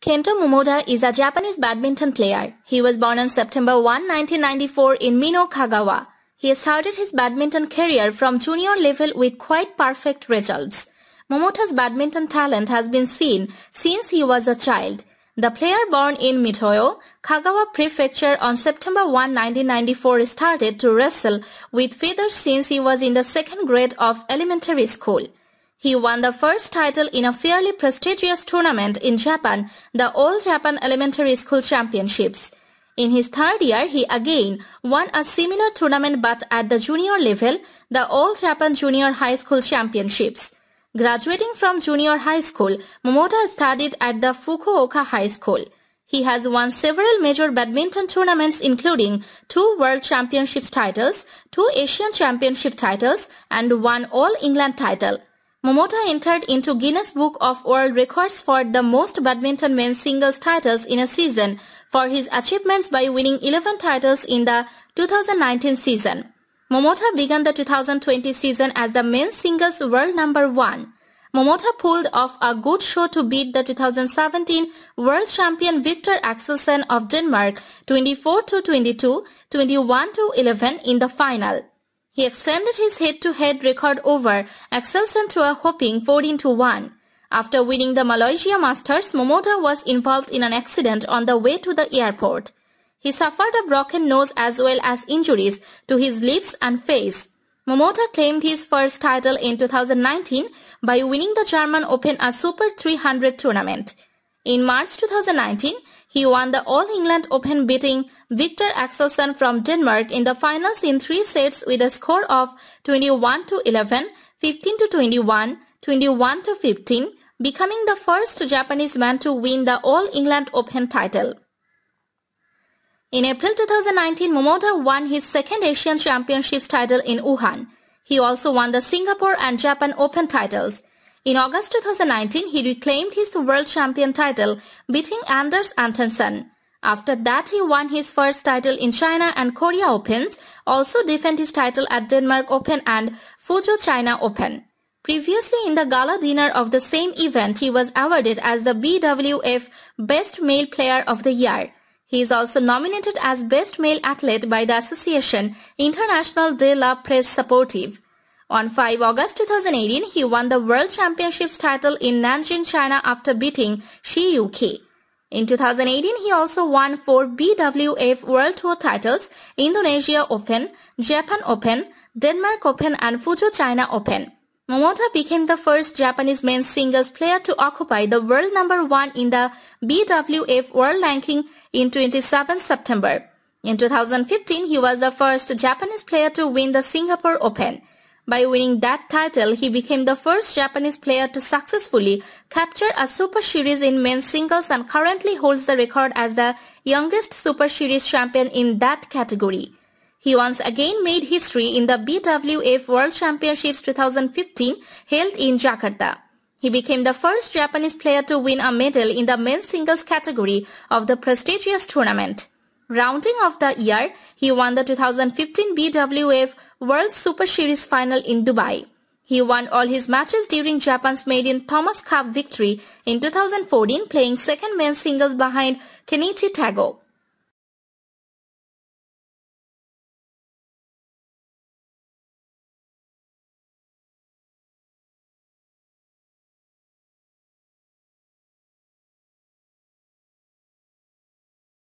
Kento Momoda is a Japanese badminton player. He was born on September 1, 1994 in Minokagawa. He started his badminton career from junior level with quite perfect results. Momota's badminton talent has been seen since he was a child. The player born in Mitoyo, Kagawa Prefecture on September 1, 1994 started to wrestle with feathers since he was in the second grade of elementary school. He won the first title in a fairly prestigious tournament in Japan, the All Japan Elementary School Championships. In his third year, he again won a similar tournament but at the junior level, the All Japan Junior High School Championships. Graduating from junior high school, Momota studied at the Fukuoka High School. He has won several major badminton tournaments including two World Championships titles, two Asian Championship titles, and one All England title. Momota entered into Guinness Book of World Records for the most badminton men's singles titles in a season for his achievements by winning 11 titles in the 2019 season. Momota began the 2020 season as the men's singles world number 1. Momota pulled off a good show to beat the 2017 world champion Victor Axelsen of Denmark 24-22, 21-11 in the final. He extended his head-to-head record over Axel Santua hoping 4 into 1. After winning the Malaysia Masters, Momota was involved in an accident on the way to the airport. He suffered a broken nose as well as injuries to his lips and face. Momota claimed his first title in 2019 by winning the German Open a Super 300 tournament. In March 2019, he won the All England Open beating Victor Axelsen from Denmark in the finals in three sets with a score of 21 to 11, 15 to 21, 21 to 15, becoming the first Japanese man to win the All England Open title. In April 2019, Momota won his second Asian Championships title in Wuhan. He also won the Singapore and Japan Open titles. In August 2019, he reclaimed his world champion title, beating Anders Antonsen. After that, he won his first title in China and Korea Opens, also defend his title at Denmark Open and Fuzhou China Open. Previously, in the gala dinner of the same event, he was awarded as the BWF Best Male Player of the Year. He is also nominated as Best Male Athlete by the association International de la Presse Supportive. On 5 August 2018, he won the World Championships title in Nanjing, China after beating Shi Yuki. In 2018, he also won four BWF World Tour titles, Indonesia Open, Japan Open, Denmark Open and Fuzhou China Open. Momota became the first Japanese men's singles player to occupy the world number one in the BWF World Ranking in 27 September. In 2015, he was the first Japanese player to win the Singapore Open. By winning that title, he became the first Japanese player to successfully capture a Super Series in men's singles and currently holds the record as the youngest Super Series champion in that category. He once again made history in the BWF World Championships 2015 held in Jakarta. He became the first Japanese player to win a medal in the men's singles category of the prestigious tournament. Rounding off the year, he won the 2015 BWF World Super Series final in Dubai. He won all his matches during Japan's maiden Thomas Cup victory in 2014 playing second men's singles behind Kenichi Tago.